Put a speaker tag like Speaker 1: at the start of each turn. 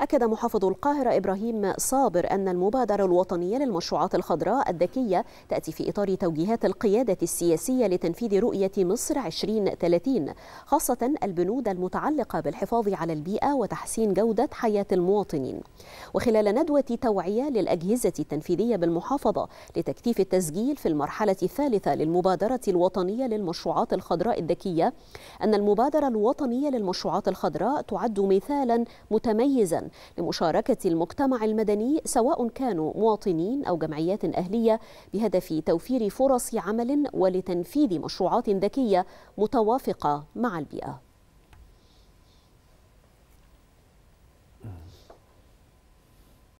Speaker 1: أكد محافظ القاهرة إبراهيم صابر أن المبادرة الوطنية للمشروعات الخضراء الذكية تأتي في إطار توجيهات القيادة السياسية لتنفيذ رؤية مصر 2030 خاصة البنود المتعلقة بالحفاظ على البيئة وتحسين جودة حياة المواطنين وخلال ندوة توعية للأجهزة التنفيذية بالمحافظة لتكثيف التسجيل في المرحلة الثالثة للمبادرة الوطنية للمشروعات الخضراء الذكية أن المبادرة الوطنية للمشروعات الخضراء تعد مثالا متميزا لمشاركة المجتمع المدني سواء كانوا مواطنين أو جمعيات أهلية بهدف توفير فرص عمل ولتنفيذ مشروعات ذكية متوافقة مع البيئة